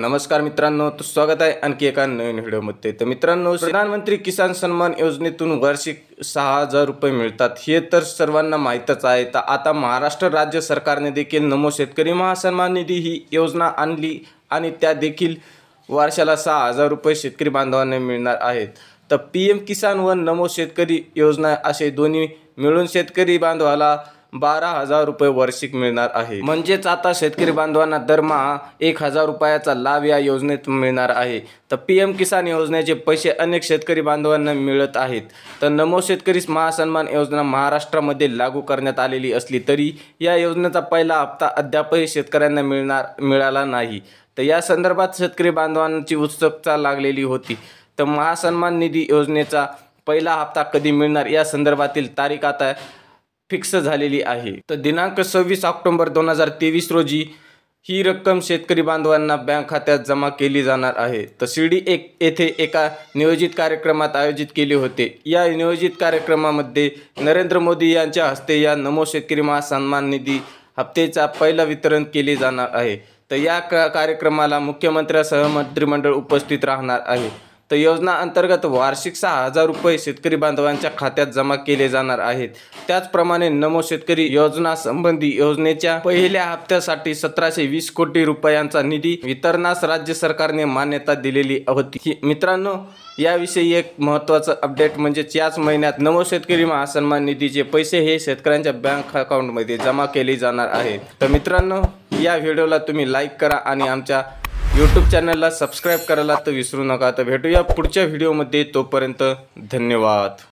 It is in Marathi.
नमस्कार मित्रांनो तर स्वागत आहे आणखी एका नवीन व्हिडिओमध्ये तर मित्रांनो प्रधानमंत्री किसान सन्मान योजनेतून वार्षिक सहा हजार रुपये मिळतात हे तर सर्वांना माहीतच आहे तर आता महाराष्ट्र राज्य सरकारने देखील नमो शेतकरी महासन्मान निधी ही योजना आणली आणि त्या देखील वर्षाला सहा हजार रुपये शेतकरी बांधवांना मिळणार आहेत तर पी एम किसान व नमो शेतकरी योजना असे दोन्ही मिळून शेतकरी बांधवाला बारा हजार रुपये वार्षिक मिळणार आहे म्हणजेच आता शेतकरी बांधवांना दरमहा एक हजार रुपयाचा लाभ या योजनेत मिळणार आहे तर पी एम किसान योजनेचे पैसे अनेक शेतकरी बांधवांना मिळत आहेत तर नमो शेतकरी महासन्मान योजना महाराष्ट्रामध्ये लागू करण्यात आलेली असली तरी या योजनेचा पहिला हप्ता अद्यापही शेतकऱ्यांना मिळणार मिळाला नाही तर या संदर्भात शेतकरी बांधवांची उत्सुकता लागलेली होती तर महासन्मान निधी योजनेचा पहिला हप्ता कधी मिळणार या संदर्भातील तारीख आता फिक्स झालेली आहे तर दिनांक सव्वीस ऑक्टोबर दोन हजार तेवीस रोजी ही रक्कम शेतकरी बांधवांना बँक खात्यात जमा केली जाणार आहे तर डी एक येथे एका नियोजित कार्यक्रमात आयोजित केले होते या नियोजित कार्यक्रमामध्ये नरेंद्र मोदी यांच्या हस्ते या नमो शेतकरी महासन्मान निधी हप्तेचा पहिला वितरण केले जाणार आहे तर या कार्यक्रमाला मुख्यमंत्र्यासह मंत्रिमंडळ उपस्थित राहणार आहे तर योजना अंतर्गत वार्षिक सहा हजार रुपये शेतकरी बांधवांच्या खात्यात जमा केले जाणार आहेत त्याचप्रमाणे नमो शेतकरी योजना संबंधी योजनेच्या पहिल्या हप्त्यासाठी सतराशे वीस कोटी रुपयांचा निधी वितरणास राज्य सरकारने मान्यता दिलेली होती मित्रांनो याविषयी एक महत्त्वाचं अपडेट म्हणजेच याच महिन्यात नमो शेतकरी महासन्मान निधीचे पैसे हे शेतकऱ्यांच्या बँक अकाउंटमध्ये जमा केले जाणार आहेत तर मित्रांनो या व्हिडिओला तुम्ही लाईक करा आणि आमच्या यूट्यूब चॅनलला सबस्क्राईब करायला तर विसरू नका तर भेटूया पुढच्या व्हिडिओमध्ये तोपर्यंत धन्यवाद